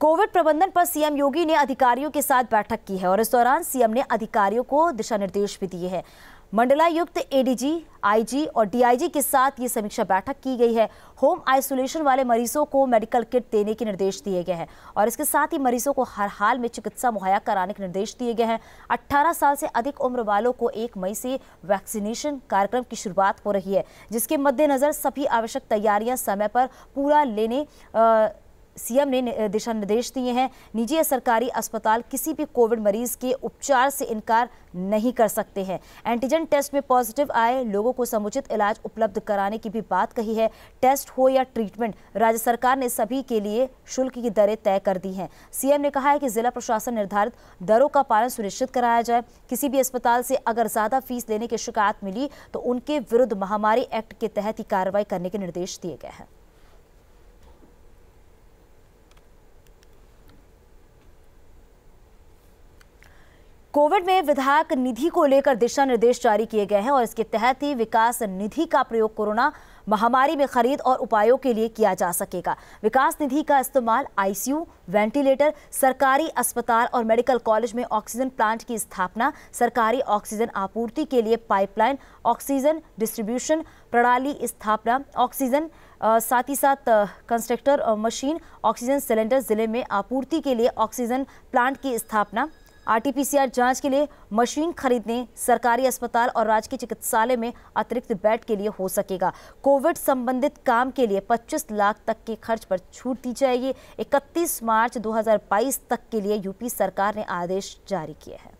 Covid प्रबंधन पर CM योगी ने अधिकारियों के साथ बैठक की है और इस दौरान सीएम ने अधिकारियों को दिशा निर्देश भी दिए हैं मंडलायुक्त एडीजी आईजी और डीआईजी के साथ ये समीक्षा बैठक की गई है होम आइसोलेशन वाले मरीजों को मेडिकल किट देने के निर्देश दिए गए हैं और इसके साथ ही मरीजों को हर हाल में चिकित्सा मुहैया कराने के निर्देश दिए गए हैं 18 साल से अधिक उम्र वालों को एक मई से वैक्सीनेशन कार्यक्रम की शुरुआत हो रही है जिसके मद्देनज़र सभी आवश्यक तैयारियाँ समय पर पूरा लेने आ, सीएम ने दिशा निर्देश दिए हैं निजी या सरकारी अस्पताल किसी भी कोविड मरीज के उपचार से इनकार नहीं कर सकते हैं एंटीजन टेस्ट में पॉजिटिव आए लोगों को समुचित इलाज उपलब्ध कराने की भी बात कही है टेस्ट हो या ट्रीटमेंट राज्य सरकार ने सभी के लिए शुल्क की दरें तय कर दी हैं सीएम ने कहा है कि जिला प्रशासन निर्धारित दरों का पालन सुनिश्चित कराया जाए किसी भी अस्पताल से अगर ज़्यादा फीस लेने की शिकायत मिली तो उनके विरुद्ध महामारी एक्ट के तहत ही कार्रवाई करने के निर्देश दिए गए हैं कोविड में विधायक निधि को लेकर दिशा निर्देश जारी किए गए हैं और इसके तहत ही विकास निधि का प्रयोग कोरोना महामारी में खरीद और उपायों के लिए किया जा सकेगा विकास निधि का इस्तेमाल आईसीयू वेंटिलेटर सरकारी अस्पताल और मेडिकल कॉलेज में ऑक्सीजन प्लांट की स्थापना सरकारी ऑक्सीजन आपूर्ति के लिए पाइपलाइन ऑक्सीजन डिस्ट्रीब्यूशन प्रणाली स्थापना ऑक्सीजन साथ ही साथ कंस्ट्रक्टर मशीन ऑक्सीजन सिलेंडर जिले में आपूर्ति के लिए ऑक्सीजन प्लांट की स्थापना आरटीपीसीआर जांच के लिए मशीन खरीदने सरकारी अस्पताल और राजकीय चिकित्सालय में अतिरिक्त बेड के लिए हो सकेगा कोविड संबंधित काम के लिए 25 लाख तक के खर्च पर छूट दी जाएगी 31 मार्च 2022 तक के लिए यूपी सरकार ने आदेश जारी किए हैं